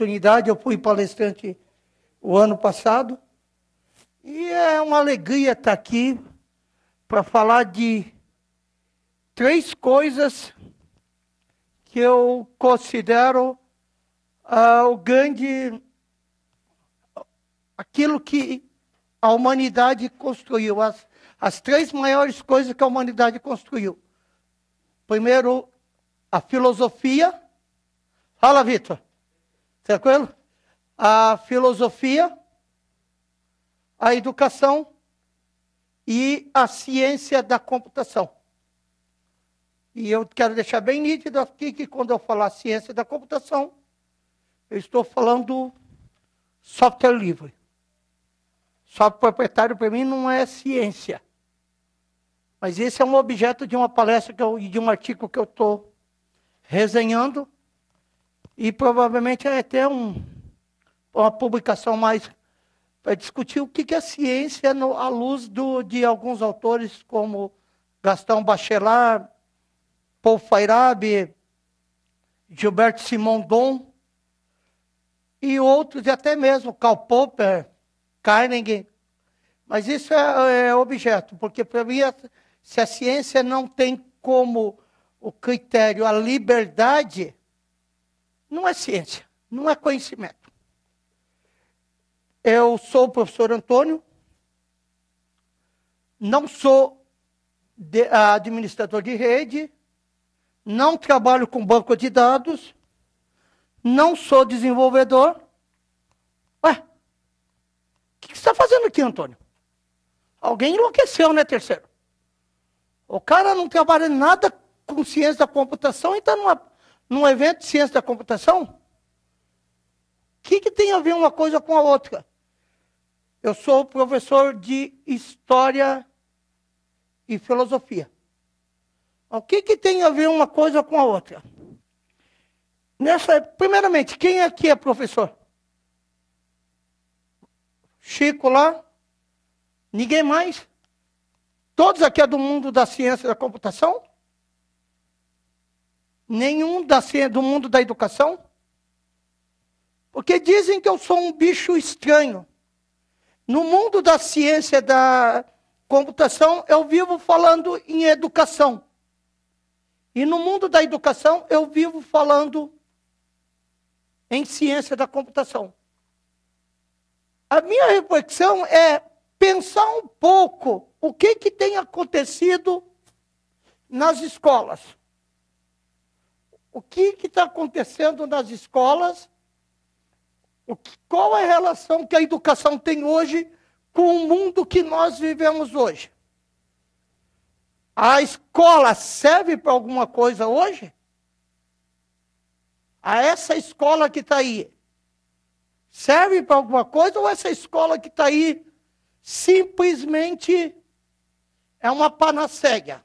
oportunidade, eu fui palestrante o ano passado. E é uma alegria estar aqui para falar de três coisas que eu considero ah, o grande aquilo que a humanidade construiu, as, as três maiores coisas que a humanidade construiu. Primeiro, a filosofia. Fala, Vitor. Tranquilo? A filosofia, a educação e a ciência da computação. E eu quero deixar bem nítido aqui que quando eu falar ciência da computação, eu estou falando software livre. Software proprietário para mim não é ciência. Mas esse é um objeto de uma palestra que eu, de um artigo que eu estou resenhando e provavelmente é até um, uma publicação mais para discutir o que é ciência no, à luz do, de alguns autores como Gastão Bachelard, Paul Feyerabend, Gilberto Simondon e outros, e até mesmo Karl Popper, Carnegie. Mas isso é, é objeto, porque para mim, se a ciência não tem como o critério a liberdade, não é ciência, não é conhecimento. Eu sou o professor Antônio, não sou de, administrador de rede, não trabalho com banco de dados, não sou desenvolvedor. Ué, o que, que você está fazendo aqui, Antônio? Alguém enlouqueceu, né, terceiro? O cara não trabalha nada com ciência da computação e está numa num evento de ciência da computação? O que, que tem a ver uma coisa com a outra? Eu sou professor de história e filosofia. O que, que tem a ver uma coisa com a outra? Nessa, primeiramente, quem aqui é professor? Chico lá? Ninguém mais? Todos aqui é do mundo da ciência da computação? nenhum da, do mundo da educação? Porque dizem que eu sou um bicho estranho. No mundo da ciência da computação, eu vivo falando em educação. E no mundo da educação, eu vivo falando em ciência da computação. A minha reflexão é pensar um pouco o que, que tem acontecido nas escolas o que está acontecendo nas escolas, que, qual é a relação que a educação tem hoje com o mundo que nós vivemos hoje. A escola serve para alguma coisa hoje? A essa escola que está aí, serve para alguma coisa ou essa escola que está aí simplesmente é uma panaceia?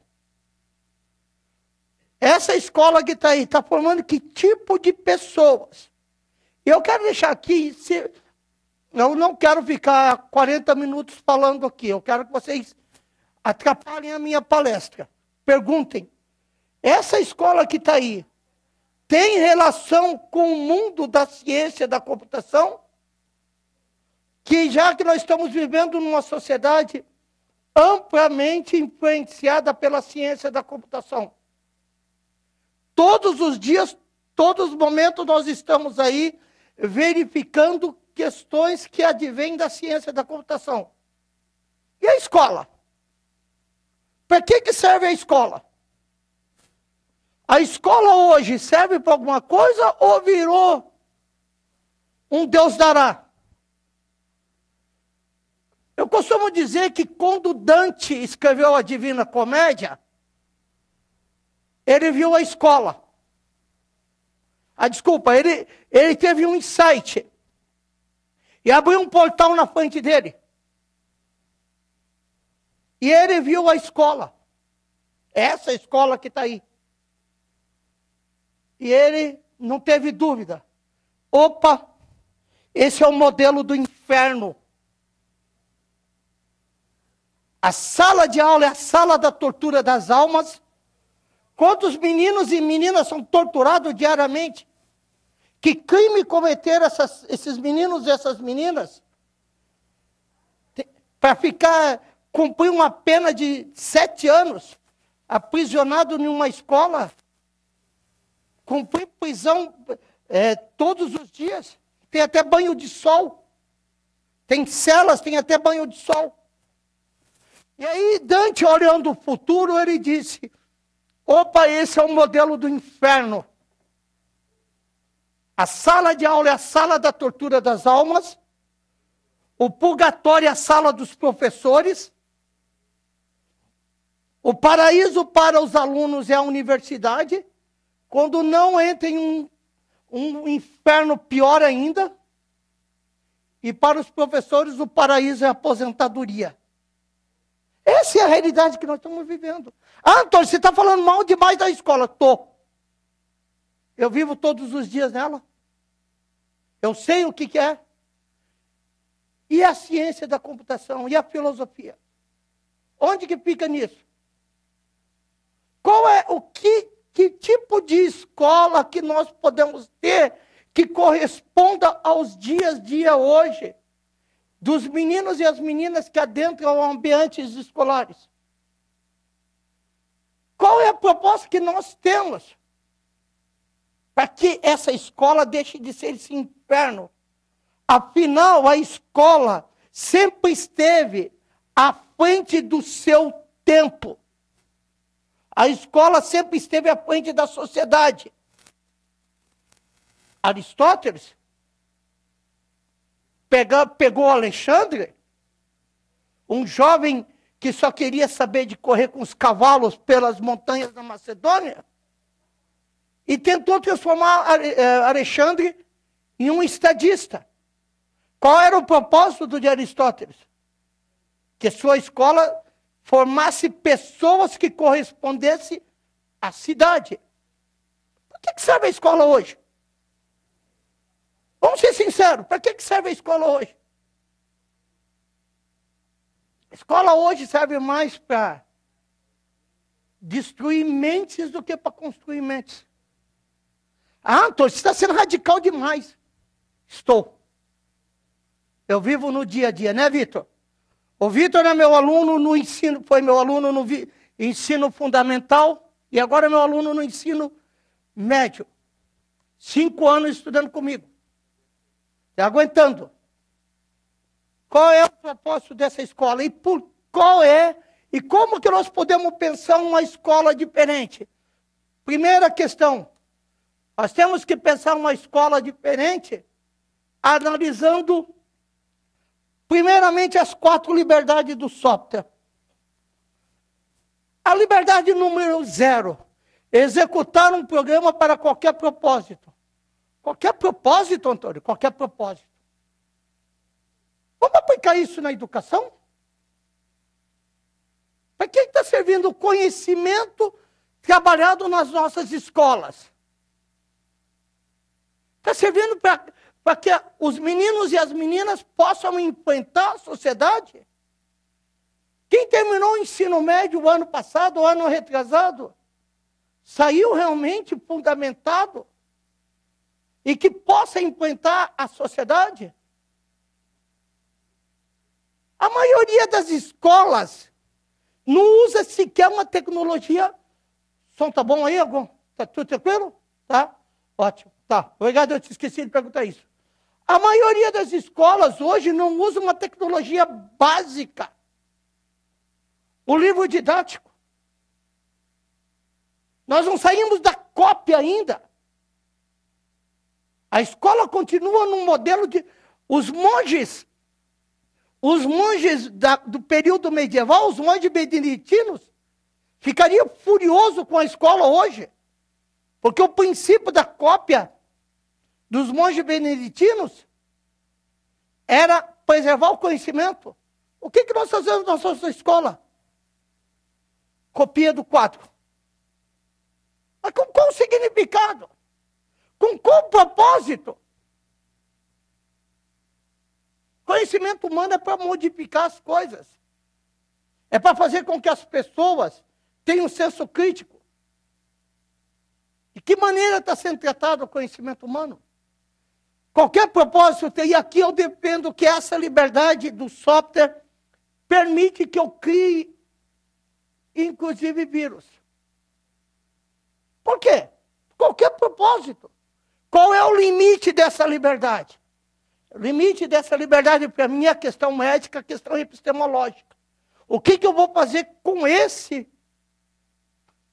Essa escola que está aí está formando que tipo de pessoas? Eu quero deixar aqui, se, eu não quero ficar 40 minutos falando aqui, eu quero que vocês atrapalhem a minha palestra. Perguntem: essa escola que está aí tem relação com o mundo da ciência da computação? Que já que nós estamos vivendo numa sociedade amplamente influenciada pela ciência da computação. Todos os dias, todos os momentos, nós estamos aí verificando questões que advêm da ciência da computação. E a escola? Para que, que serve a escola? A escola hoje serve para alguma coisa ou virou um Deus dará? Eu costumo dizer que quando Dante escreveu a Divina Comédia, ele viu a escola. Ah, desculpa, ele, ele teve um insight. E abriu um portal na frente dele. E ele viu a escola. É essa escola que está aí. E ele não teve dúvida. Opa, esse é o modelo do inferno. A sala de aula é a sala da tortura das almas Quantos meninos e meninas são torturados diariamente? Que crime cometeram essas, esses meninos e essas meninas? Para ficar, cumprir uma pena de sete anos, aprisionado em uma escola, cumprir prisão é, todos os dias, tem até banho de sol, tem celas, tem até banho de sol. E aí, Dante, olhando o futuro, ele disse: Opa, esse é o modelo do inferno. A sala de aula é a sala da tortura das almas. O purgatório é a sala dos professores. O paraíso para os alunos é a universidade. Quando não entra em um, um inferno pior ainda. E para os professores, o paraíso é a aposentadoria. Essa é a realidade que nós estamos vivendo. Antônio, você está falando mal demais da escola. Tô. Eu vivo todos os dias nela. Eu sei o que, que é. E a ciência da computação? E a filosofia? Onde que fica nisso? Qual é o que, que tipo de escola que nós podemos ter que corresponda aos dias dia hoje dos meninos e as meninas que adentram ambientes escolares? proposta que nós temos para que essa escola deixe de ser esse inferno. Afinal, a escola sempre esteve à frente do seu tempo. A escola sempre esteve à frente da sociedade. Aristóteles pegou Alexandre, um jovem que só queria saber de correr com os cavalos pelas montanhas da Macedônia, e tentou transformar eh, Alexandre em um estadista. Qual era o propósito de Aristóteles? Que sua escola formasse pessoas que correspondessem à cidade. Para que, serve a escola hoje? Vamos ser sinceros, para que serve a escola hoje? Escola hoje serve mais para destruir mentes do que para construir mentes. Ah, Antônio, você está sendo radical demais. Estou. Eu vivo no dia a dia, né, Vitor? O Vitor é meu aluno no ensino, foi meu aluno no vi, ensino fundamental e agora é meu aluno no ensino médio. Cinco anos estudando comigo. E aguentando. Qual é o propósito dessa escola? E por qual é? E como que nós podemos pensar uma escola diferente? Primeira questão, nós temos que pensar uma escola diferente analisando primeiramente as quatro liberdades do software. A liberdade número zero, executar um programa para qualquer propósito. Qualquer propósito, Antônio, qualquer propósito. Vamos aplicar isso na educação? Para quem está servindo o conhecimento trabalhado nas nossas escolas? Está servindo para que os meninos e as meninas possam implantar a sociedade? Quem terminou o ensino médio ano passado, ano retrasado, saiu realmente fundamentado e que possa implantar a sociedade? A maioria das escolas não usa sequer uma tecnologia. O som tá bom aí, Agon? Tá tudo tranquilo? Tá? Ótimo. Tá. Obrigado, eu te esqueci de perguntar isso. A maioria das escolas hoje não usa uma tecnologia básica. O livro didático. Nós não saímos da cópia ainda. A escola continua num modelo de. Os monges os monges da, do período medieval, os monges beneditinos, ficariam furiosos com a escola hoje, porque o princípio da cópia dos monges beneditinos era preservar o conhecimento. O que, que nós fazemos na nossa escola? Copia do quadro. Mas com qual significado? Com qual propósito? Conhecimento humano é para modificar as coisas. É para fazer com que as pessoas tenham um senso crítico. De que maneira está sendo tratado o conhecimento humano? Qualquer propósito tem, e aqui eu dependo que essa liberdade do software permite que eu crie, inclusive, vírus. Por quê? Qualquer propósito. Qual é o limite dessa liberdade? limite dessa liberdade, é a questão ética, a questão epistemológica. O que, que eu vou fazer com esse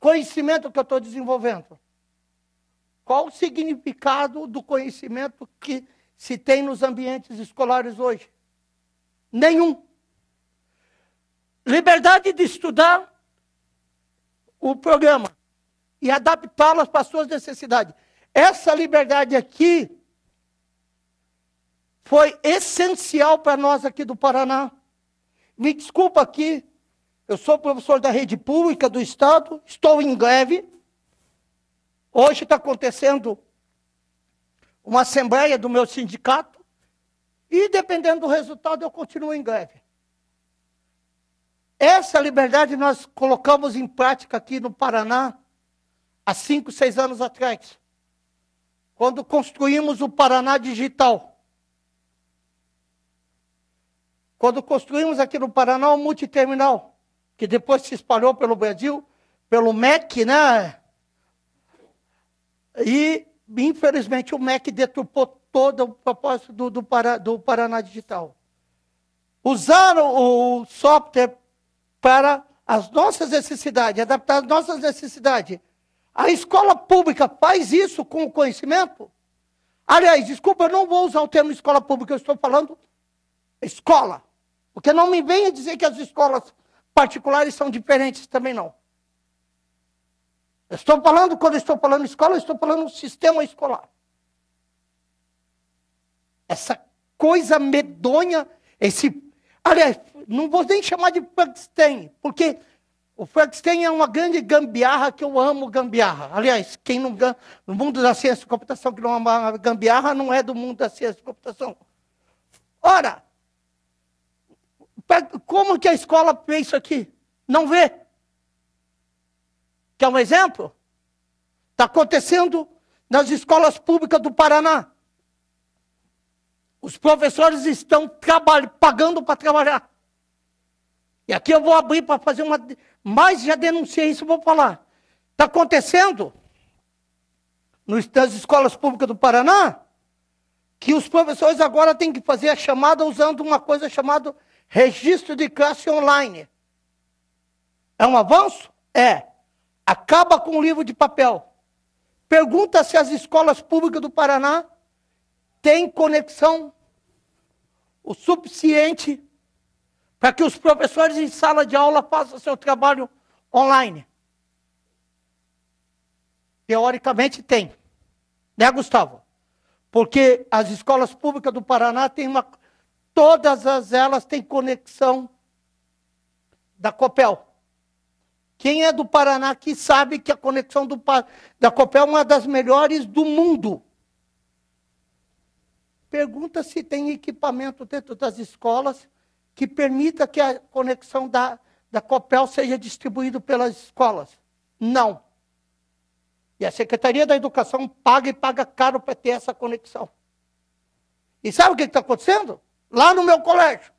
conhecimento que eu estou desenvolvendo? Qual o significado do conhecimento que se tem nos ambientes escolares hoje? Nenhum. Liberdade de estudar o programa e adaptá-las para as suas necessidades. Essa liberdade aqui foi essencial para nós aqui do Paraná. Me desculpa aqui, eu sou professor da rede pública do Estado, estou em greve. Hoje está acontecendo uma assembleia do meu sindicato e, dependendo do resultado, eu continuo em greve. Essa liberdade nós colocamos em prática aqui no Paraná há cinco, seis anos atrás, quando construímos o Paraná Digital. Quando construímos aqui no Paraná um multiterminal, que depois se espalhou pelo Brasil, pelo MEC, né? E, infelizmente, o MEC deturpou todo o propósito do, do, do Paraná Digital. Usaram o software para as nossas necessidades, adaptar as nossas necessidades. A escola pública faz isso com o conhecimento? Aliás, desculpa, eu não vou usar o termo escola pública, eu estou falando escola. Porque não me venha dizer que as escolas particulares são diferentes também, não. Eu estou falando, quando estou falando escola, estou falando sistema escolar. Essa coisa medonha, esse. Aliás, não vou nem chamar de Frankenstein, porque o Frankenstein é uma grande gambiarra que eu amo gambiarra. Aliás, quem não no mundo da ciência e computação que não ama gambiarra não é do mundo da ciência e computação. Ora, como que a escola vê isso aqui? Não vê. Quer um exemplo? Está acontecendo nas escolas públicas do Paraná. Os professores estão pagando para trabalhar. E aqui eu vou abrir para fazer uma. Mas já denunciei isso, vou falar. Está acontecendo nas escolas públicas do Paraná que os professores agora têm que fazer a chamada usando uma coisa chamada registro de classe online. É um avanço? É. Acaba com o livro de papel. Pergunta se as escolas públicas do Paraná têm conexão o suficiente para que os professores em sala de aula façam seu trabalho online. Teoricamente tem. Né, Gustavo? Porque as escolas públicas do Paraná têm uma Todas as elas têm conexão da Copel. Quem é do Paraná que sabe que a conexão do, da Copel é uma das melhores do mundo. Pergunta se tem equipamento dentro das escolas que permita que a conexão da, da Copel seja distribuída pelas escolas. Não. E a Secretaria da Educação paga e paga caro para ter essa conexão. E sabe o que está acontecendo? lá no meu colégio.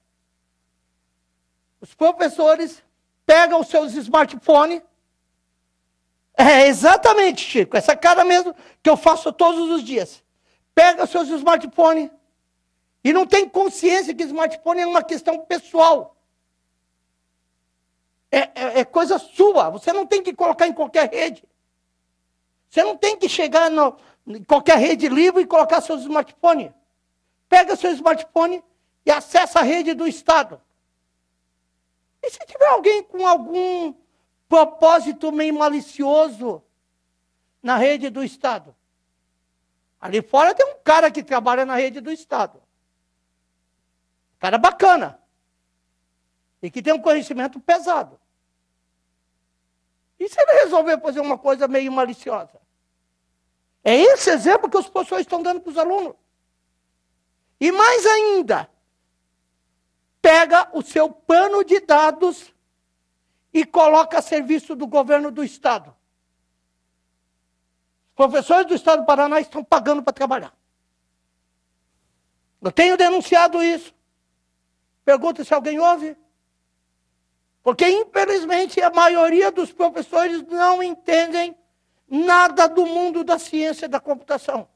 Os professores pegam os seus smartphones. É exatamente, Chico, essa cara mesmo que eu faço todos os dias. Pega os seus smartphones e não tem consciência que smartphone é uma questão pessoal. É, é, é coisa sua. Você não tem que colocar em qualquer rede. Você não tem que chegar no, em qualquer rede livre e colocar seu smartphone. Pega seu smartphone e acessa a rede do Estado. E se tiver alguém com algum propósito meio malicioso na rede do Estado? Ali fora tem um cara que trabalha na rede do Estado. Cara bacana. E que tem um conhecimento pesado. E se ele resolver fazer uma coisa meio maliciosa? É esse exemplo que os professores estão dando para os alunos. E mais ainda, pega o seu pano de dados e coloca a serviço do governo do Estado. Os professores do Estado do Paraná estão pagando para trabalhar. Eu tenho denunciado isso. Pergunta se alguém ouve. Porque, infelizmente, a maioria dos professores não entendem nada do mundo da ciência da computação.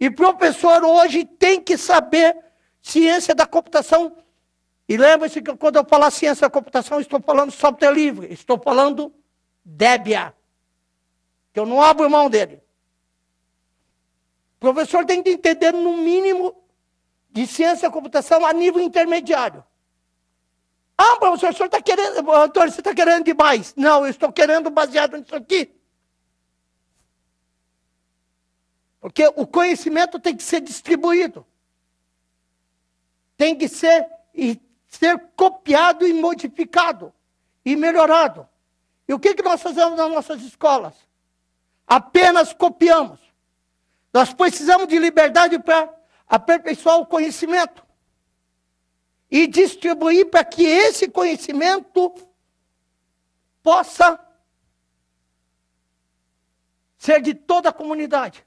E professor hoje tem que saber ciência da computação e lembre-se que quando eu falar ciência da computação, estou falando software livre, estou falando Debian. Que eu não abro mão dele. O professor tem que entender, no mínimo, de ciência da computação a nível intermediário. Ah, professor, o senhor está querendo, Antônio, você está querendo demais. Não, eu estou querendo baseado nisso aqui. Porque o conhecimento tem que ser distribuído. Tem que ser e ser copiado e modificado e melhorado. E o que, que nós fazemos nas nossas escolas? Apenas copiamos. Nós precisamos de liberdade para aperfeiçoar o conhecimento e distribuir para que esse conhecimento possa ser de toda a comunidade.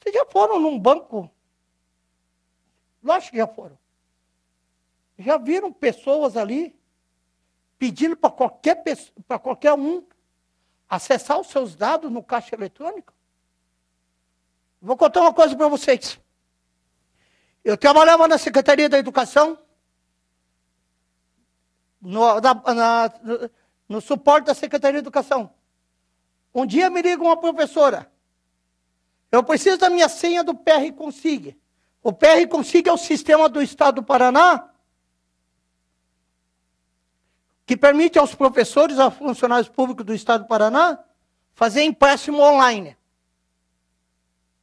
Vocês já foram num banco? Lógico que já foram. Já viram pessoas ali pedindo para qualquer, pessoa, qualquer um acessar os seus dados no caixa eletrônico? Vou contar uma coisa para vocês. Eu trabalhava na Secretaria da Educação, no, na, na, no, no suporte da Secretaria da Educação. Um dia me liga uma professora. Eu preciso da minha senha do PR Consig. O PR Consig é o sistema do Estado do Paraná que permite aos professores, aos funcionários públicos do Estado do Paraná, fazer empréstimo online.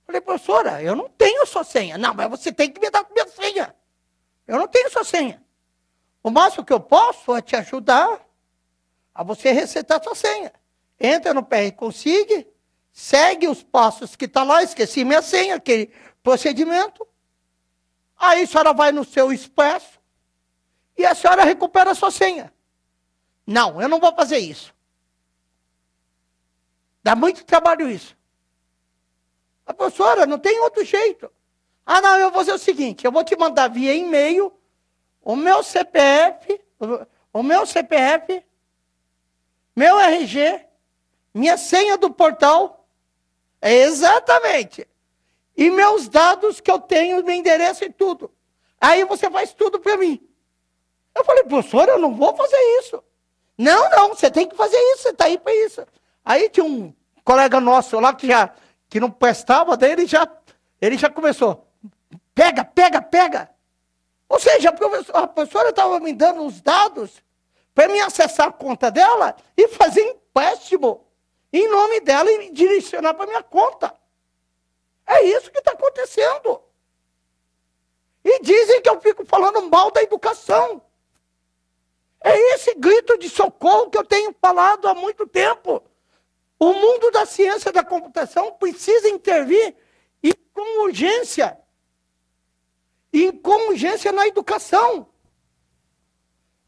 Falei, professora, eu não tenho sua senha. Não, mas você tem que me dar minha senha. Eu não tenho sua senha. O máximo que eu posso é te ajudar a você recetar sua senha. Entra no PR Consig, segue os passos que está lá, esqueci minha senha, aquele procedimento. Aí a senhora vai no seu expresso e a senhora recupera a sua senha. Não, eu não vou fazer isso. Dá muito trabalho isso. A professora, não tem outro jeito. Ah, não, eu vou fazer o seguinte, eu vou te mandar via e-mail o meu CPF, o meu CPF, meu RG, minha senha do portal, é exatamente, e meus dados que eu tenho, meu endereço e tudo. Aí você faz tudo para mim. Eu falei, professora, eu não vou fazer isso. Não, não, você tem que fazer isso, você está aí para isso. Aí tinha um colega nosso lá que já que não prestava, daí ele já, ele já começou. Pega, pega, pega. Ou seja, a, professora, a professora estava me dando os dados para me acessar a conta dela e fazer empréstimo em nome dela e direcionar para minha conta. É isso que está acontecendo. E dizem que eu fico falando mal da educação. É esse grito de socorro que eu tenho falado há muito tempo. O mundo da ciência da computação precisa intervir e com urgência. E com urgência na educação.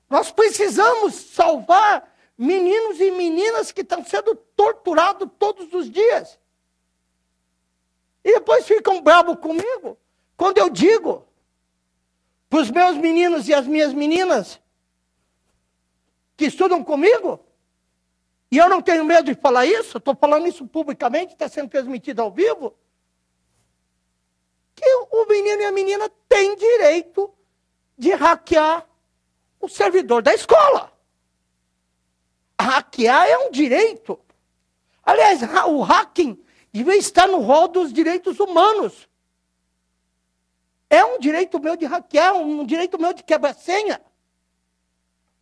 Nós precisamos salvar meninos e meninas que estão sendo torturados todos os dias. E depois ficam bravos comigo quando eu digo para os meus meninos e as minhas meninas que estudam comigo. E eu não tenho medo de falar isso, estou falando isso publicamente, está sendo transmitido ao vivo. Que o menino e a menina têm direito de hackear o servidor da escola. Hackear é um direito. Aliás, o hacking devia estar no rol dos direitos humanos. É um direito meu de hackear, um direito meu de quebra-senha.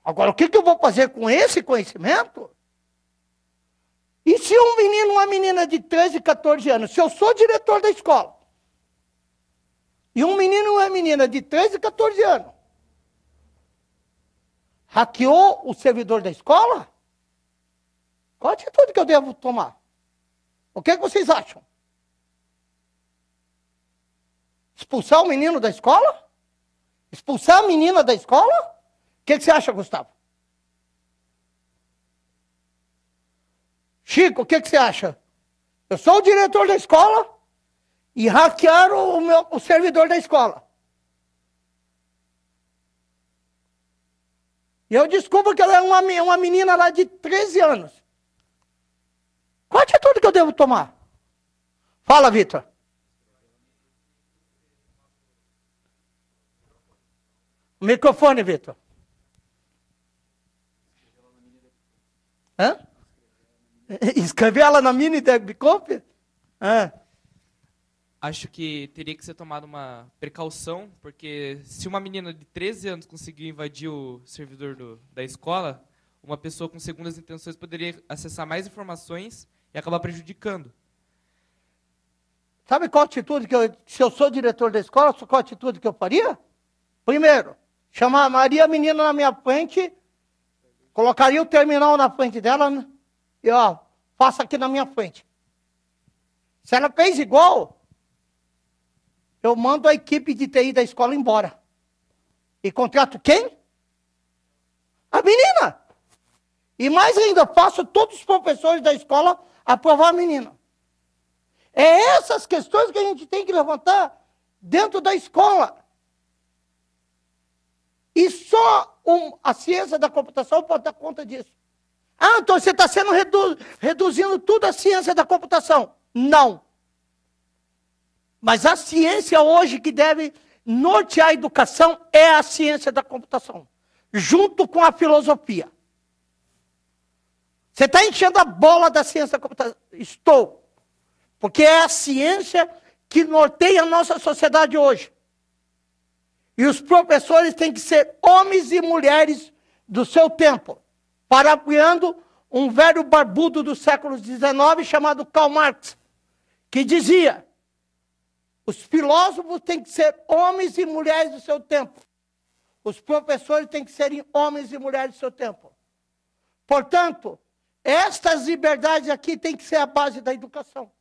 Agora, o que, que eu vou fazer com esse conhecimento? E se um menino, uma menina de 13, 14 anos, se eu sou diretor da escola, e um menino ou uma menina de 13, 14 anos hackeou o servidor da escola? Qual a atitude que eu devo tomar? O que, é que vocês acham? Expulsar o menino da escola? Expulsar a menina da escola? que, que você acha, Gustavo? Chico, o que, que você acha? Eu sou o diretor da escola e hackearam o, meu, o servidor da escola. E eu descubro que ela é uma, uma menina lá de 13 anos. Qual é atitude que eu devo tomar? Fala, Vitor. Microfone, Vitor. Hã? Escrever ela na mini cópia? Hã? Acho que teria que ser tomada uma precaução, porque se uma menina de 13 anos conseguiu invadir o servidor do, da escola, uma pessoa com segundas intenções poderia acessar mais informações e acabar prejudicando. Sabe qual atitude que eu, se eu sou diretor da escola, qual atitude que eu faria? Primeiro, chamar a Maria a menina na minha frente Colocaria o terminal na frente dela né? e ó, faça aqui na minha frente. Se ela fez igual, eu mando a equipe de TI da escola embora. E contrato quem? A menina. E mais ainda, faço todos os professores da escola aprovar a menina. É essas questões que a gente tem que levantar dentro da escola. E só um, a ciência da computação pode dar conta disso. Ah, então você está sendo redu reduzindo tudo à ciência da computação. Não. Mas a ciência hoje que deve nortear a educação é a ciência da computação, junto com a filosofia. Você está enchendo a bola da ciência da computação? Estou. Porque é a ciência que norteia a nossa sociedade hoje. E os professores têm que ser homens e mulheres do seu tempo, parapiando um velho barbudo do século XIX chamado Karl Marx, que dizia: os filósofos têm que ser homens e mulheres do seu tempo. Os professores têm que serem homens e mulheres do seu tempo. Portanto, estas liberdades aqui têm que ser a base da educação.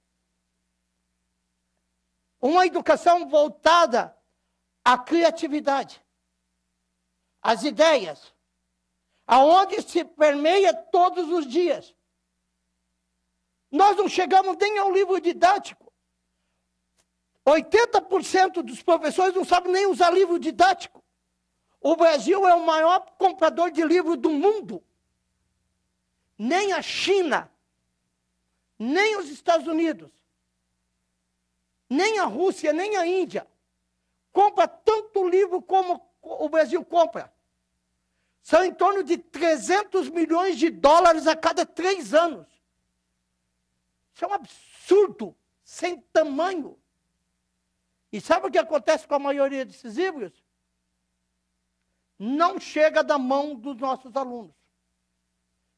Uma educação voltada a criatividade, as ideias, aonde se permeia todos os dias. Nós não chegamos nem ao livro didático. 80% dos professores não sabem nem usar livro didático. O Brasil é o maior comprador de livro do mundo. Nem a China, nem os Estados Unidos, nem a Rússia, nem a Índia compra tanto livro como o Brasil compra. São em torno de 300 milhões de dólares a cada três anos. Isso é um absurdo, sem tamanho. E sabe o que acontece com a maioria desses livros? Não chega da mão dos nossos alunos.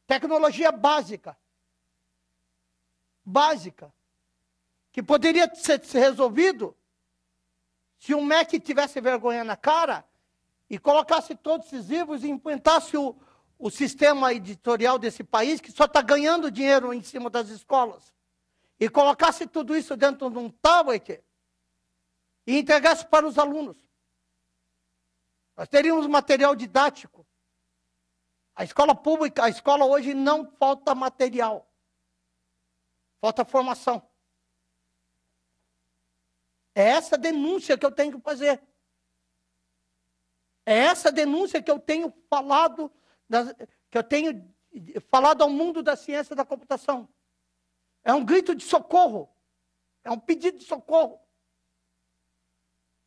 Tecnologia básica. Básica. Que poderia ser resolvido se o MEC tivesse vergonha na cara e colocasse todos esses livros e implantasse o, o sistema editorial desse país, que só está ganhando dinheiro em cima das escolas, e colocasse tudo isso dentro de um tablet e entregasse para os alunos. Nós teríamos material didático. A escola pública, a escola hoje não falta material, falta formação. É essa denúncia que eu tenho que fazer. É essa denúncia que eu tenho falado, que eu tenho falado ao mundo da ciência da computação. É um grito de socorro. É um pedido de socorro.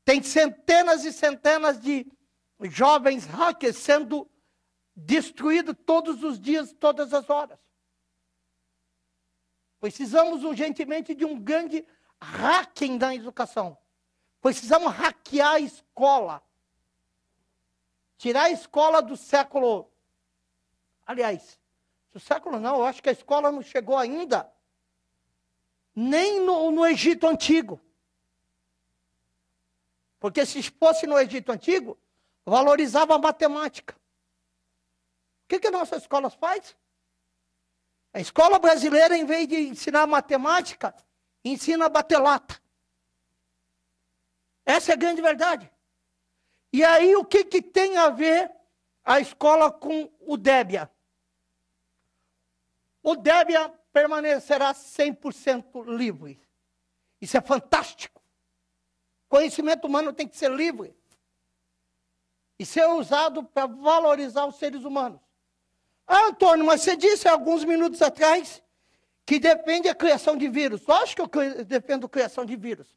Tem centenas e centenas de jovens hackers sendo destruídos todos os dias, todas as horas. Precisamos urgentemente de um grande hacking da educação. Precisamos hackear a escola. Tirar a escola do século. Aliás, do século não, eu acho que a escola não chegou ainda. Nem no, no Egito Antigo. Porque se fosse no Egito Antigo, valorizava a matemática. O que, que a nossa escola faz? A escola brasileira, em vez de ensinar matemática, ensina a bater lata. Essa é a grande verdade. E aí, o que, que tem a ver a escola com o Débia? O Débia permanecerá 100% livre. Isso é fantástico. Conhecimento humano tem que ser livre e ser usado para valorizar os seres humanos. Ah, Antônio, mas você disse alguns minutos atrás que defende a criação de vírus. Lógico que eu defendo a criação de vírus.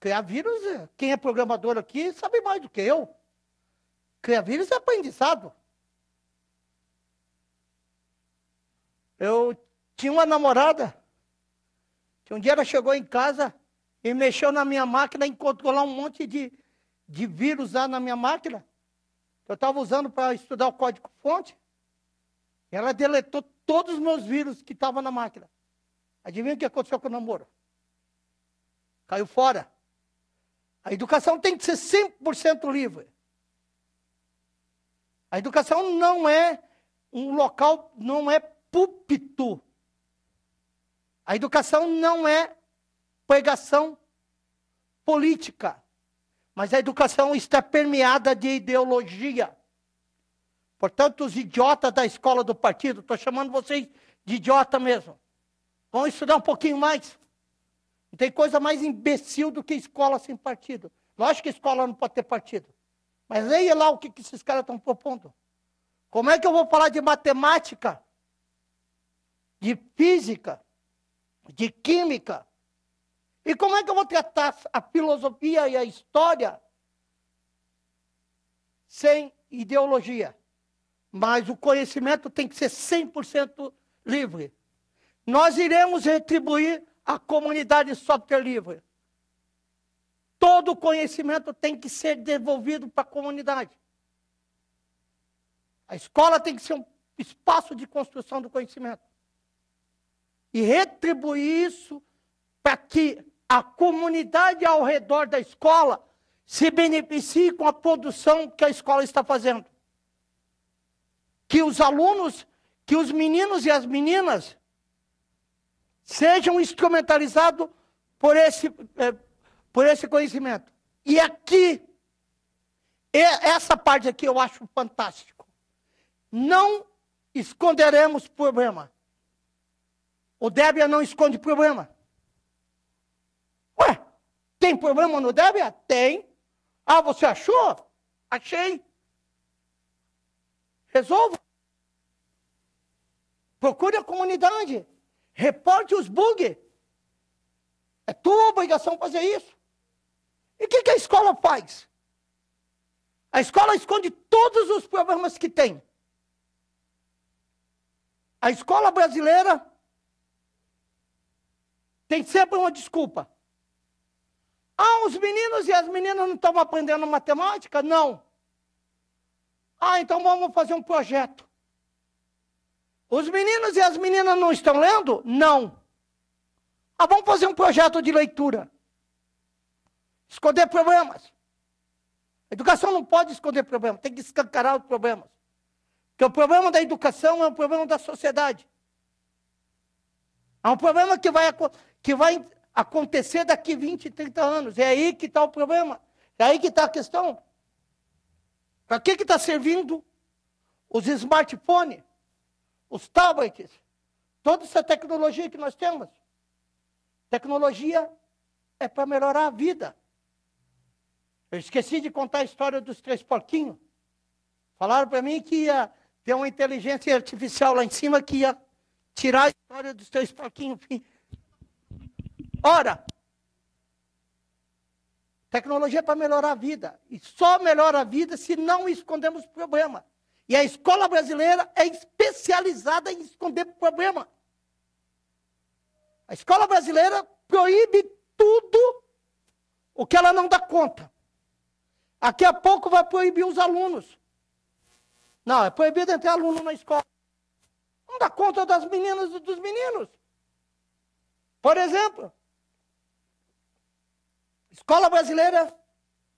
Criar vírus, quem é programador aqui sabe mais do que eu. Criar vírus é aprendizado. Eu tinha uma namorada, que um dia ela chegou em casa e mexeu na minha máquina, encontrou lá um monte de, de vírus lá na minha máquina. Eu estava usando para estudar o código fonte. Ela deletou todos os meus vírus que estavam na máquina. Adivinha o que aconteceu com o namoro? Caiu fora. A educação tem que ser 100% livre. A educação não é um local, não é púlpito. A educação não é pregação política, mas a educação está permeada de ideologia. Portanto, os idiotas da escola do partido, estou chamando vocês de idiota mesmo. Vão estudar um pouquinho mais. Não tem coisa mais imbecil do que escola sem partido. Lógico que escola não pode ter partido. Mas leia lá o que, que esses caras estão propondo. Como é que eu vou falar de matemática, de física, de química? E como é que eu vou tratar a filosofia e a história sem ideologia? Mas o conhecimento tem que ser 100% livre. Nós iremos retribuir a comunidade software livre. Todo conhecimento tem que ser devolvido para a comunidade. A escola tem que ser um espaço de construção do conhecimento. E retribuir isso para que a comunidade ao redor da escola se beneficie com a produção que a escola está fazendo que os alunos, que os meninos e as meninas sejam instrumentalizados por esse, eh, por esse conhecimento. E aqui, essa parte aqui eu acho fantástico. Não esconderemos problema. O Débia não esconde problema. Ué, tem problema no Débia? Tem. Ah, você achou? Achei. Resolvo. Procure a comunidade. Reporte os bugs. É tua obrigação fazer isso. E o que, que a escola faz? A escola esconde todos os problemas que tem. A escola brasileira tem sempre uma desculpa. Ah, os meninos e as meninas não estão aprendendo matemática? Não. Ah, então vamos fazer um projeto. Os meninos e as meninas não estão lendo? Não. Ah, vamos fazer um projeto de leitura. Esconder problemas. A educação não pode esconder problemas, tem que escancarar os problemas. Porque o problema da educação é um problema da sociedade. É um problema que vai, que vai acontecer daqui 20, 30 anos. É aí que está o problema. É aí que está a questão. Para que está servindo os smartphones? os tablets, toda essa tecnologia que nós temos. Tecnologia é para melhorar a vida. Eu esqueci de contar a história dos três porquinhos. Falaram para mim que ia ter uma inteligência artificial lá em cima que ia tirar a história dos três porquinhos. Ora, tecnologia é para melhorar a vida. E só melhora a vida se não escondemos o problema. E a escola brasileira é especializada em esconder problema. A escola brasileira proíbe tudo o que ela não dá conta. Daqui a pouco vai proibir os alunos. Não, é proibido entrar aluno na escola. Não dá conta das meninas e dos meninos. Por exemplo, escola brasileira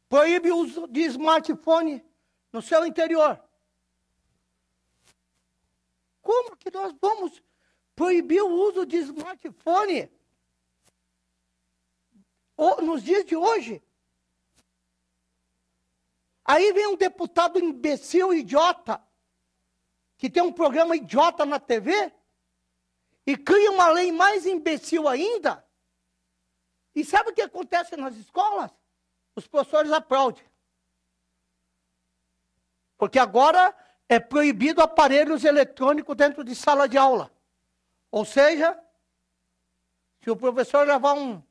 proíbe o uso de smartphone no seu interior. Como que nós vamos proibir o uso de smartphone? Ou, nos dias de hoje. Aí vem um deputado imbecil, idiota, que tem um programa idiota na TV, e cria uma lei mais imbecil ainda. E sabe o que acontece nas escolas? Os professores aplaudem. Porque agora é proibido aparelhos eletrônicos dentro de sala de aula. Ou seja, se o professor levar um,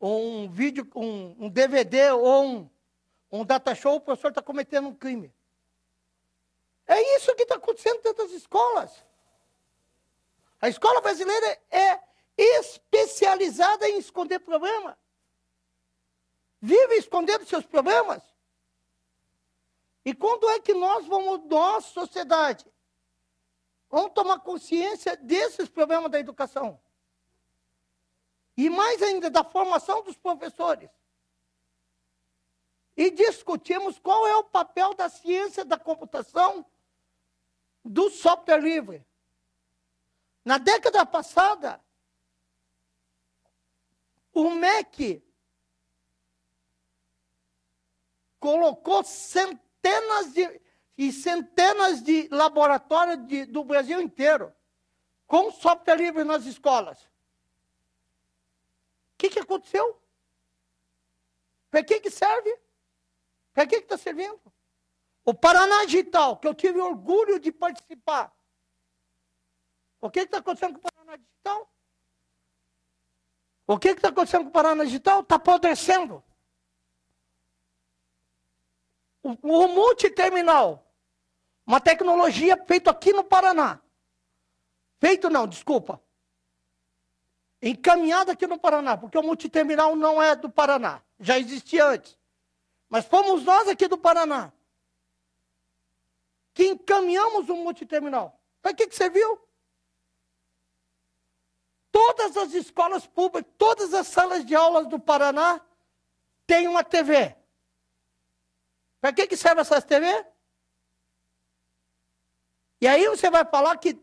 um vídeo, um, um DVD ou um, um data show, o professor está cometendo um crime. É isso que está acontecendo dentro das escolas. A escola brasileira é especializada em esconder problema. Vive escondendo seus problemas. E quando é que nós vamos, nossa sociedade, vamos tomar consciência desses problemas da educação? E mais ainda, da formação dos professores. E discutimos qual é o papel da ciência da computação do software livre. Na década passada, o MEC colocou centenas centenas de, e centenas de laboratórios de, do Brasil inteiro com software livre nas escolas. O que, que aconteceu? Para que, que serve? Para que está servindo? O Paraná Digital, que eu tive orgulho de participar. O que está acontecendo com o Paraná Digital? O que está acontecendo com o Paraná Digital? Está apodrecendo o, multiterminal. Uma tecnologia feita aqui no Paraná. Feito não, desculpa. Encaminhada aqui no Paraná, porque o multiterminal não é do Paraná. Já existia antes. Mas fomos nós aqui do Paraná que encaminhamos o multiterminal. Para que, que serviu? Todas as escolas públicas, todas as salas de aulas do Paraná têm uma TV. Para que, que serve essas TV? E aí você vai falar que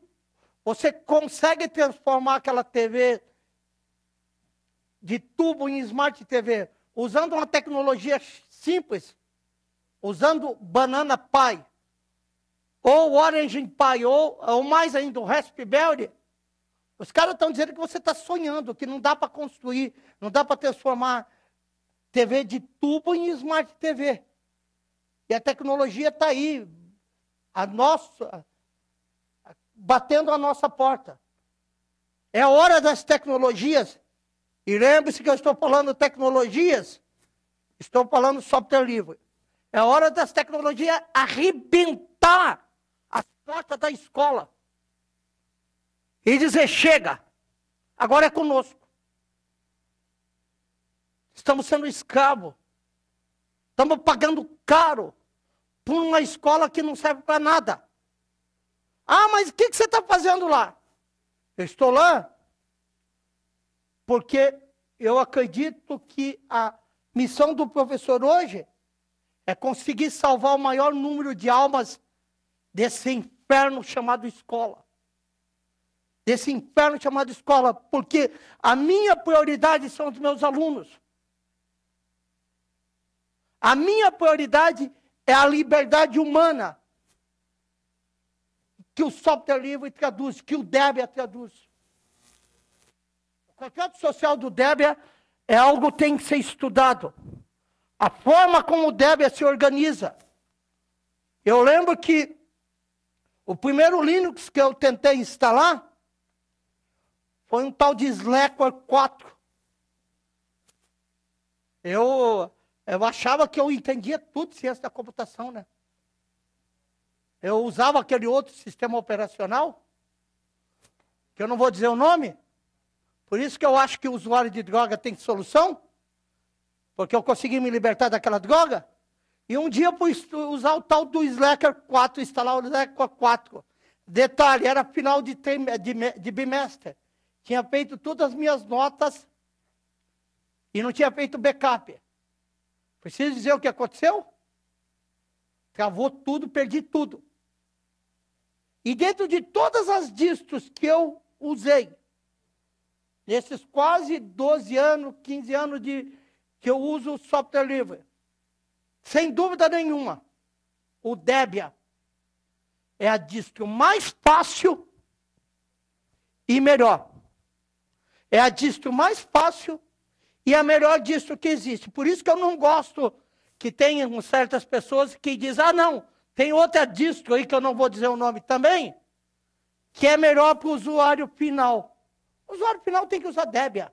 você consegue transformar aquela TV de tubo em Smart TV usando uma tecnologia simples, usando Banana pie ou Orange pie ou, ou mais ainda, o Raspberry. Os caras estão dizendo que você está sonhando, que não dá para construir, não dá para transformar TV de tubo em Smart TV. E a tecnologia está aí, a nossa, batendo a nossa porta. É a hora das tecnologias. E lembre-se que eu estou falando tecnologias, estou falando software livre. É a hora das tecnologias arrebentar as portas da escola e dizer: chega, agora é conosco. Estamos sendo escravos, estamos pagando caro por uma escola que não serve para nada. Ah, mas o que, que você está fazendo lá? Eu estou lá porque eu acredito que a missão do professor hoje é conseguir salvar o maior número de almas desse inferno chamado escola. Desse inferno chamado escola, porque a minha prioridade são os meus alunos. A minha prioridade é a liberdade humana que o software é livre traduz, que o Debian traduz. O contrato social do Debian é algo que tem que ser estudado. A forma como o Debian se organiza. Eu lembro que o primeiro Linux que eu tentei instalar foi um tal de Slackware 4. Eu eu achava que eu entendia tudo ciência da computação, né? Eu usava aquele outro sistema operacional, que eu não vou dizer o nome. Por isso que eu acho que o usuário de droga tem solução, porque eu consegui me libertar daquela droga. E um dia eu pus usar o tal do Slacker 4, instalar o Slacker 4. Detalhe, era final de, de, de bimestre. Tinha feito todas as minhas notas e não tinha feito backup. Preciso dizer o que aconteceu? Travou tudo, perdi tudo. E dentro de todas as distros que eu usei, nesses quase 12 anos, 15 anos de, que eu uso o software livre, sem dúvida nenhuma, o Debian é a distro mais fácil e melhor. É a distro mais fácil e é a melhor disso que existe. Por isso que eu não gosto que tenham certas pessoas que dizem, ah, não, tem outra distro aí que eu não vou dizer o nome também, que é melhor para o usuário final. O usuário final tem que usar Debian.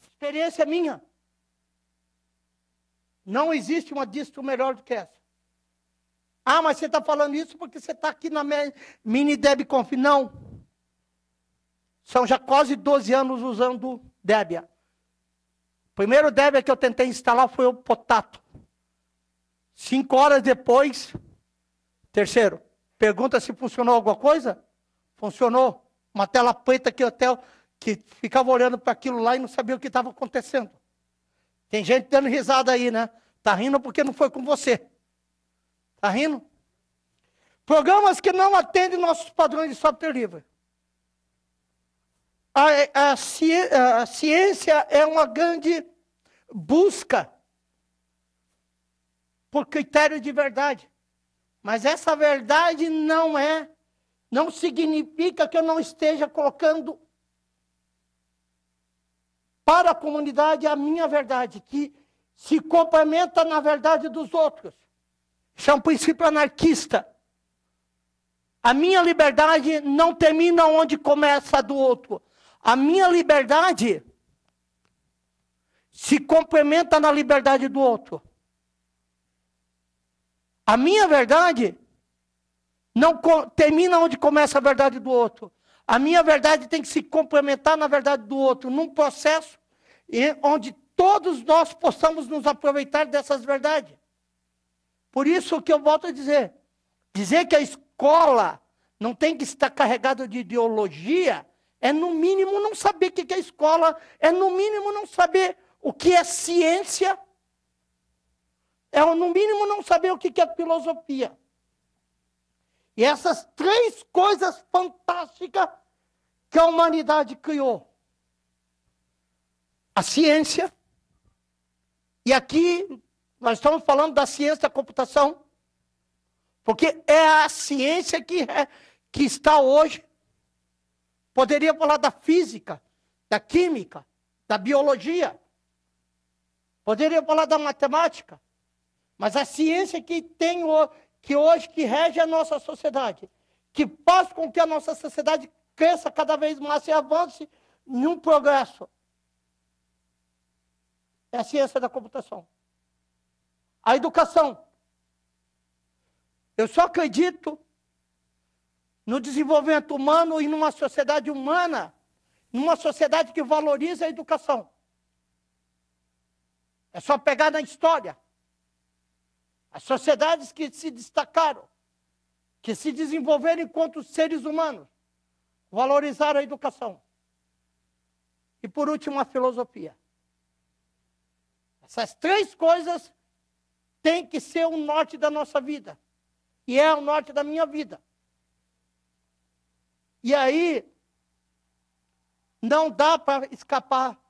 Experiência minha. Não existe uma distro melhor do que essa. Ah, mas você está falando isso porque você está aqui na mini DebConf. Não. São já quase 12 anos usando Debian primeiro Debian que eu tentei instalar foi o Potato. Cinco horas depois, terceiro, pergunta se funcionou alguma coisa? Funcionou. Uma tela preta que até que ficava olhando para aquilo lá e não sabia o que estava acontecendo. Tem gente dando risada aí, né? Tá rindo porque não foi com você. Tá rindo? Programas que não atendem nossos padrões de software livre. A, a, ci, a ciência é uma grande busca por critério de verdade. Mas essa verdade não é, não significa que eu não esteja colocando para a comunidade a minha verdade, que se complementa na verdade dos outros. Isso é um princípio anarquista. A minha liberdade não termina onde começa a do outro. A minha liberdade se complementa na liberdade do outro. A minha verdade não termina onde começa a verdade do outro. A minha verdade tem que se complementar na verdade do outro, num processo onde todos nós possamos nos aproveitar dessas verdades. Por isso que eu volto a dizer, dizer que a escola não tem que estar carregada de ideologia é no mínimo não saber o que é escola, é no mínimo não saber o que é ciência, é no mínimo não saber o que é filosofia. E essas três coisas fantásticas que a humanidade criou: a ciência, e aqui nós estamos falando da ciência da computação, porque é a ciência que, é, que está hoje Poderia falar da física, da química, da biologia. Poderia falar da matemática. Mas a ciência que tem que hoje que rege a nossa sociedade, que faz com que a nossa sociedade cresça cada vez mais e avance num progresso. É a ciência da computação. A educação. Eu só acredito no desenvolvimento humano e numa sociedade humana, numa sociedade que valoriza a educação. É só pegar na história. As sociedades que se destacaram, que se desenvolveram enquanto seres humanos, valorizaram a educação. E por último, a filosofia. Essas três coisas têm que ser o norte da nossa vida. E é o norte da minha vida. E aí, não dá para escapar.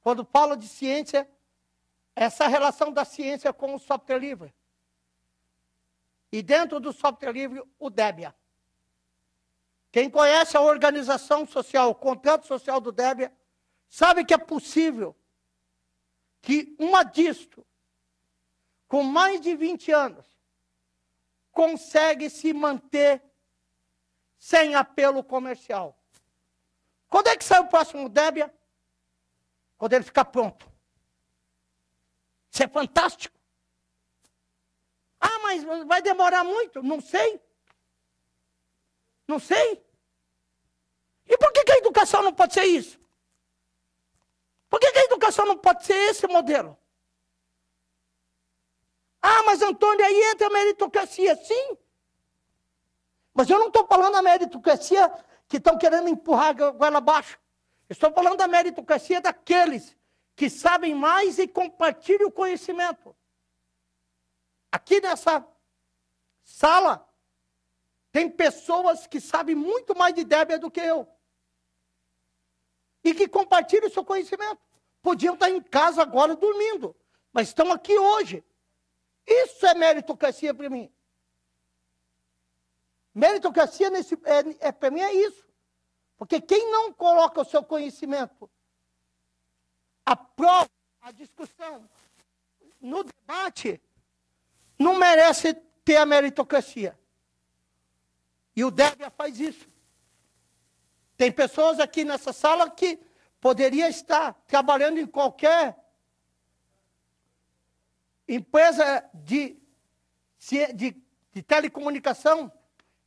Quando falo de ciência, essa relação da ciência com o software livre. E dentro do software livre, o Debian Quem conhece a organização social, o contrato social do Debian sabe que é possível que uma disto, com mais de 20 anos, consegue se manter sem apelo comercial. Quando é que sai o próximo Débia? Quando ele ficar pronto. Isso é fantástico. Ah, mas vai demorar muito? Não sei. Não sei. E por que, que a educação não pode ser isso? Por que, que a educação não pode ser esse modelo? Ah, mas Antônio, aí entra a meritocracia. Sim, mas eu não estou falando da meritocracia que estão querendo empurrar a goela abaixo. Estou falando da meritocracia daqueles que sabem mais e compartilham o conhecimento. Aqui nessa sala, tem pessoas que sabem muito mais de Débia do que eu. E que compartilham o seu conhecimento. Podiam estar em casa agora dormindo, mas estão aqui hoje. Isso é meritocracia para mim. Meritocracia, nesse, é, é para mim, é isso. Porque quem não coloca o seu conhecimento à prova, à discussão, no debate, não merece ter a meritocracia. E o Débia faz isso. Tem pessoas aqui nessa sala que poderia estar trabalhando em qualquer empresa de, de, de telecomunicação,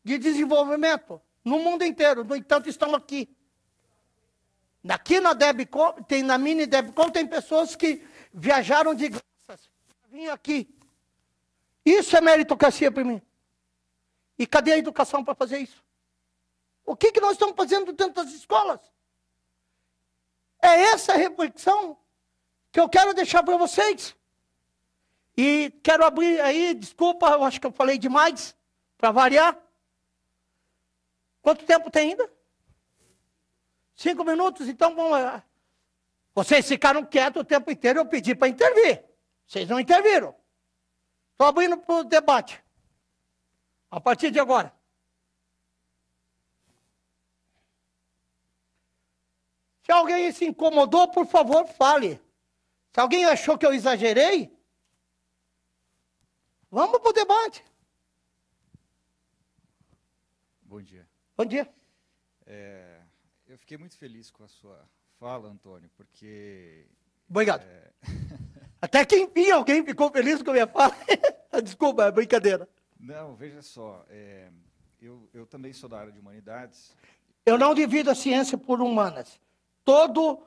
de desenvolvimento no mundo inteiro. No entanto, estão aqui. Aqui na Debcom, tem na mini Debcom, tem pessoas que viajaram de graças assim, para vir aqui. Isso é meritocracia para mim. E cadê a educação para fazer isso? O que, que nós estamos fazendo dentro das escolas? É essa reflexão que eu quero deixar para vocês. E quero abrir aí, desculpa, eu acho que eu falei demais, para variar. Quanto tempo tem ainda? Cinco minutos, então vamos. Lá. Vocês ficaram quietos o tempo inteiro, eu pedi para intervir. Vocês não interviram. Estou abrindo para o debate. A partir de agora. Se alguém se incomodou, por favor, fale. Se alguém achou que eu exagerei, vamos para o debate. Bom dia. Bom dia. É, eu fiquei muito feliz com a sua fala, Antônio, porque. Obrigado. É... Até que enfim alguém ficou feliz com a minha fala. Desculpa, é brincadeira. Não, veja só. É... Eu, eu também sou da área de humanidades. Eu não divido a ciência por humanas. Todo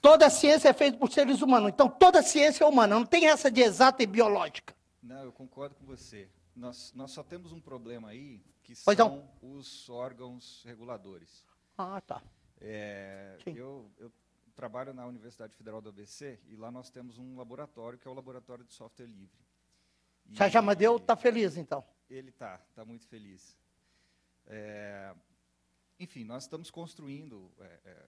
Toda ciência é feita por seres humanos. Então, toda ciência é humana. Não tem essa de exata e biológica. Não, eu concordo com você. Nós, nós só temos um problema aí, que pois são não. os órgãos reguladores. Ah, tá. É, eu, eu trabalho na Universidade Federal do ABC e lá nós temos um laboratório que é o Laboratório de Software Livre. E Já está feliz, então? Ele está, está muito feliz. É, enfim, nós estamos construindo é, é,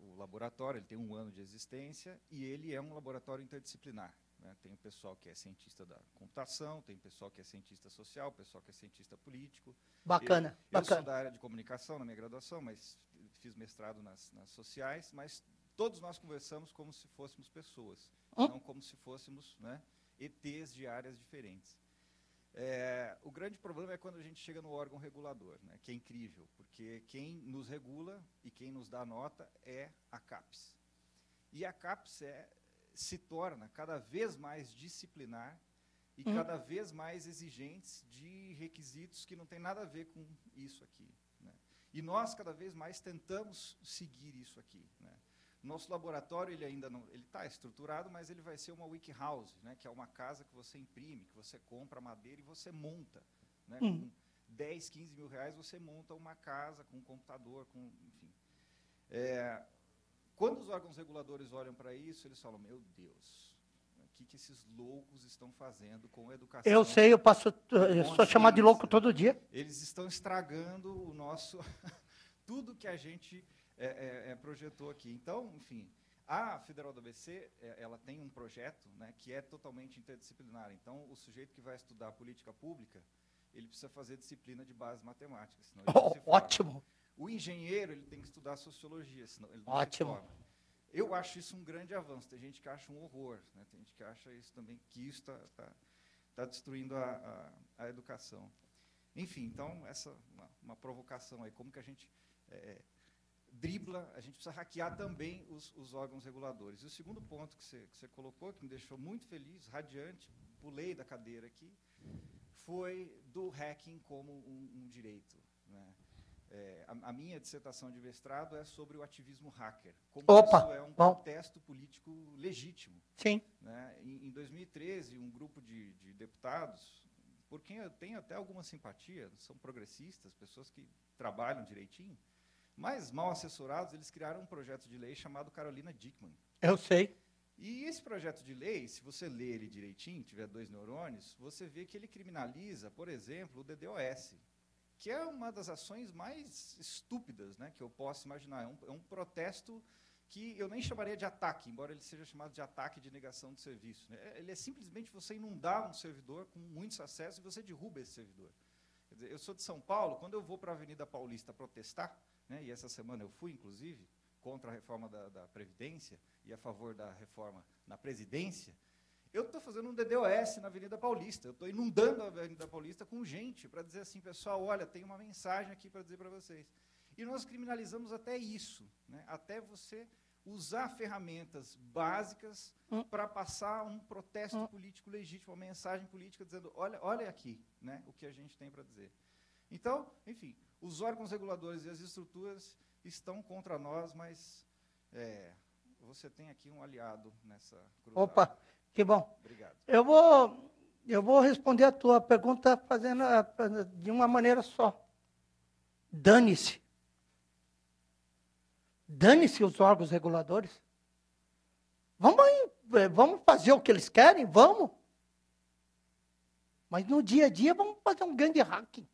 o laboratório, ele tem um ano de existência e ele é um laboratório interdisciplinar. Né? Tem o pessoal que é cientista da computação, tem o pessoal que é cientista social, o pessoal que é cientista político. Bacana, eu, bacana. Eu sou da área de comunicação na minha graduação, mas fiz mestrado nas, nas sociais, mas todos nós conversamos como se fôssemos pessoas, hum? não como se fôssemos né, ETs de áreas diferentes. É, o grande problema é quando a gente chega no órgão regulador, né, que é incrível, porque quem nos regula e quem nos dá nota é a CAPES. E a CAPES é se torna cada vez mais disciplinar e uhum. cada vez mais exigentes de requisitos que não tem nada a ver com isso aqui. Né? E nós cada vez mais tentamos seguir isso aqui. Né? Nosso laboratório ele ainda não, ele está estruturado, mas ele vai ser uma wiki house, né? que é uma casa que você imprime, que você compra madeira e você monta. Né? Uhum. Com 10, 15 mil reais você monta uma casa com um computador, com enfim. É, quando os órgãos reguladores olham para isso, eles falam: meu Deus, o que, que esses loucos estão fazendo com a educação? Eu sei, eu passo, eu sou chamado de louco todo dia. Eles estão estragando o nosso tudo que a gente é, é, é, projetou aqui. Então, enfim, a Federal do ABC é, ela tem um projeto né, que é totalmente interdisciplinar. Então, o sujeito que vai estudar política pública ele precisa fazer disciplina de base matemática. Oh, ótimo! O engenheiro ele tem que estudar sociologia, senão ele não Ótimo. se forma. Eu acho isso um grande avanço. Tem gente que acha um horror, né? tem gente que acha isso também, que isso está tá, tá destruindo a, a, a, educação. Enfim, então, essa uma, uma provocação aí, como que a gente é, é, dribla, a gente precisa hackear também os, os, órgãos reguladores. E o segundo ponto que você, que você colocou, que me deixou muito feliz, radiante, pulei da cadeira aqui, foi do hacking como um, um direito. É, a, a, minha dissertação de mestrado é sobre o ativismo hacker. Como Opa, isso é um bom. político legítimo. Sim. Né? Em, em, 2013, um grupo de, de, deputados, por quem eu tenho até alguma simpatia, são progressistas, pessoas que trabalham direitinho, mas mal assessorados, eles criaram um projeto de lei chamado Carolina Dickman. Eu sei. E esse projeto de lei, se você ler ele direitinho, tiver dois neurônios, você vê que ele criminaliza, por exemplo, o DDoS, que é uma das ações mais estúpidas né, que eu posso imaginar. É um, é um, protesto que eu nem chamaria de ataque, embora ele seja chamado de ataque de negação de serviço. Né? Ele é simplesmente você inundar um servidor com muitos acessos e você derruba esse servidor. Dizer, eu sou de São Paulo, quando eu vou para a Avenida Paulista protestar, né, e essa semana eu fui, inclusive, contra a reforma da, da Previdência e a favor da reforma na presidência, eu estou fazendo um DDoS na Avenida Paulista, eu estou inundando a Avenida Paulista com gente para dizer assim, pessoal, olha, tem uma mensagem aqui para dizer para vocês. E nós criminalizamos até isso, né? até você usar ferramentas básicas hum. para passar um protesto hum. político legítimo, uma mensagem política dizendo, olha, olha aqui né, o que a gente tem para dizer. Então, enfim, os órgãos reguladores e as estruturas estão contra nós, mas é, você tem aqui um aliado nessa cruzada. Opa, que bom. Obrigado. Eu vou, eu vou responder a tua pergunta fazendo de uma maneira só. Dane-se. Dane-se os órgãos reguladores. Vamos, é, vamos fazer o que eles querem? Vamos. Mas no dia a dia vamos fazer um grande hacking.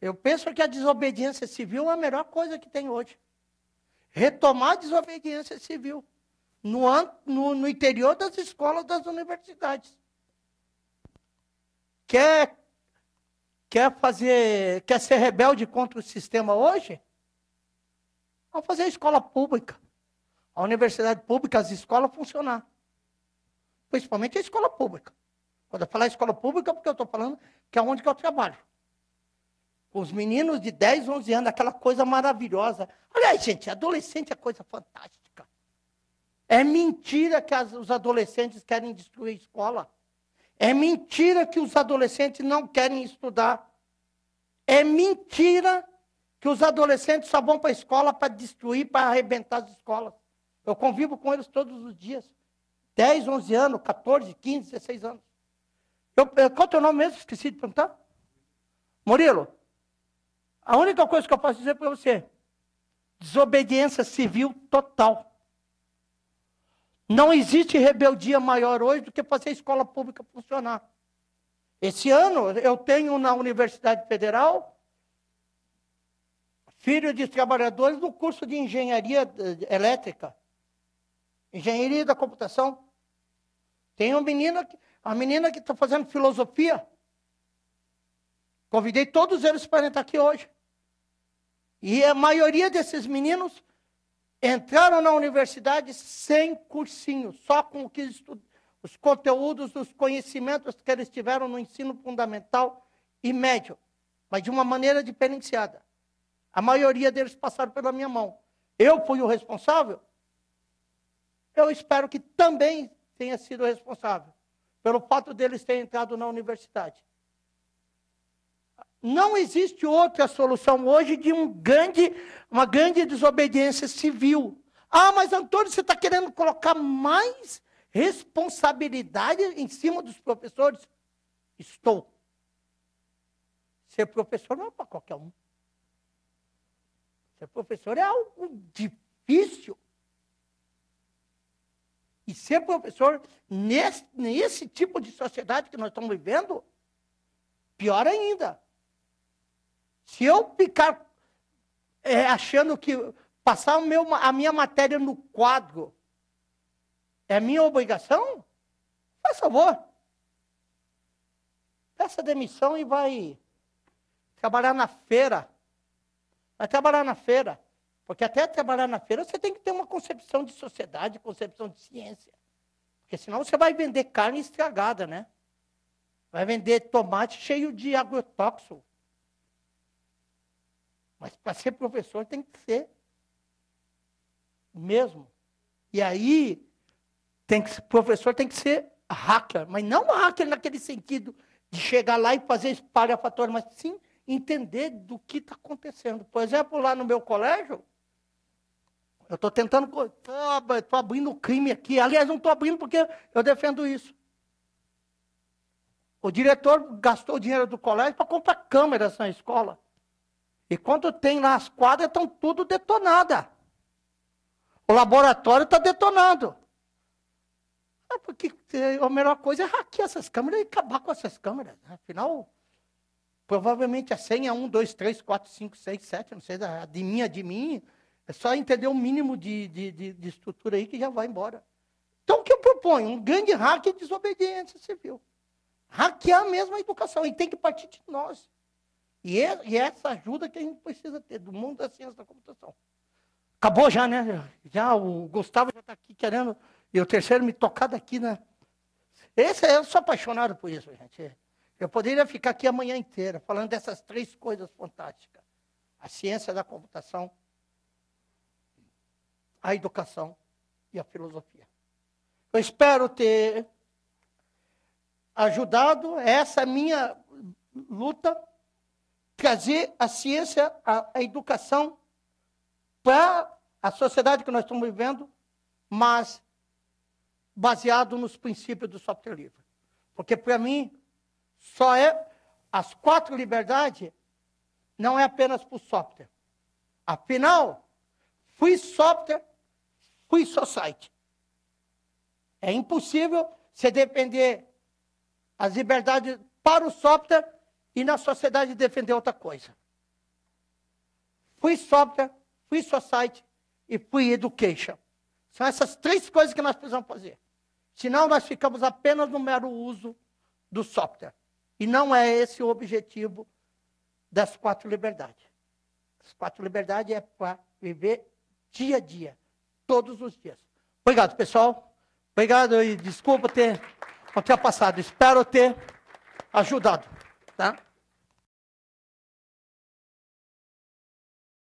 Eu penso que a desobediência civil é a melhor coisa que tem hoje. Retomar a desobediência civil no, no, no interior das escolas, das universidades. Quer, quer fazer, quer ser rebelde contra o sistema hoje? Vamos fazer a escola pública. A universidade pública, as escolas funcionar. Principalmente a escola pública. Quando eu falar escola pública, é porque eu estou falando que é onde que eu trabalho. Os meninos de 10, 11 anos, aquela coisa maravilhosa. Olha aí, gente, adolescente é coisa fantástica. É mentira que as, os adolescentes querem destruir a escola. É mentira que os adolescentes não querem estudar. É mentira que os adolescentes só vão para a escola para destruir, para arrebentar as escolas. Eu convivo com eles todos os dias. 10, 11 anos, 14, 15, 16 anos. Eu, eh, qual é o teu nome mesmo? Esqueci de perguntar. Murilo, a única coisa que eu posso dizer para você, desobediência civil total. Não existe rebeldia maior hoje do que fazer a escola pública funcionar. Esse ano eu tenho na Universidade Federal filhos de trabalhadores no curso de engenharia eh, elétrica, engenharia da computação. Tem uma menina, a menina que está fazendo filosofia. Convidei todos eles para entrar aqui hoje. E a maioria desses meninos Entraram na universidade sem cursinho, só com o que os conteúdos, os conhecimentos que eles tiveram no ensino fundamental e médio, mas de uma maneira diferenciada. A maioria deles passaram pela minha mão. Eu fui o responsável? Eu espero que também tenha sido responsável pelo fato deles terem entrado na universidade. Não existe outra solução hoje de um grande, uma grande desobediência civil. Ah, mas Antônio, você está querendo colocar mais responsabilidade em cima dos professores? Estou. Ser professor não é para qualquer um. Ser professor é algo difícil. E ser professor nesse, nesse tipo de sociedade que nós estamos vivendo, pior ainda. Se eu ficar é, achando que passar meu, a minha matéria no quadro é minha obrigação, faz favor. Peça demissão e vai trabalhar na feira. Vai trabalhar na feira. Porque até trabalhar na feira você tem que ter uma concepção de sociedade, concepção de ciência. Porque senão você vai vender carne estragada, né? Vai vender tomate cheio de agrotóxico. Mas para ser professor tem que ser mesmo. E aí, tem que, professor tem que ser hacker, mas não hacker naquele sentido de chegar lá e fazer fator mas sim entender do que está acontecendo. Por exemplo, lá no meu colégio, eu estou tentando. Estou abrindo crime aqui. Aliás, não estou abrindo porque eu defendo isso. O diretor gastou o dinheiro do colégio para comprar câmeras na escola. E quando tem lá as quadras, estão tudo detonada. O laboratório está detonado. Ah, é porque a melhor coisa é hackear essas câmeras e acabar com essas câmeras. Né? Afinal, provavelmente a senha é 1, 2, 3, 4, 5, 6, 7, não sei, a de mim, a de mim. É só entender o mínimo de, de, de, de estrutura aí que já vai embora. Então, o que eu proponho? Um grande hack de desobediência civil. Hackear mesmo a educação. E tem que partir de nós. É, e, é, essa ajuda que a gente precisa ter do mundo da ciência da computação. Acabou já, né? Já o Gustavo já está aqui querendo, e o terceiro me tocar daqui, né? Esse, eu sou apaixonado por isso, gente. Eu poderia ficar aqui a manhã inteira falando dessas três coisas fantásticas: a ciência da computação, a educação e a filosofia. Eu espero ter ajudado essa é minha luta trazer a ciência, a, a educação para a sociedade que nós estamos vivendo, mas baseado nos princípios do software livre. Porque, para mim, só é as quatro liberdades não é apenas para o software. Afinal, fui software, fui society. É impossível você depender as liberdades para o software e na sociedade defender outra coisa. Fui software, fui society e fui education. São essas três coisas que nós precisamos fazer. Senão nós ficamos apenas no mero uso do software. E não é esse o objetivo das quatro liberdades. As quatro liberdades é para viver dia a dia, todos os dias. Obrigado, pessoal. Obrigado e desculpa ter ultrapassado. Espero ter ajudado. Tá?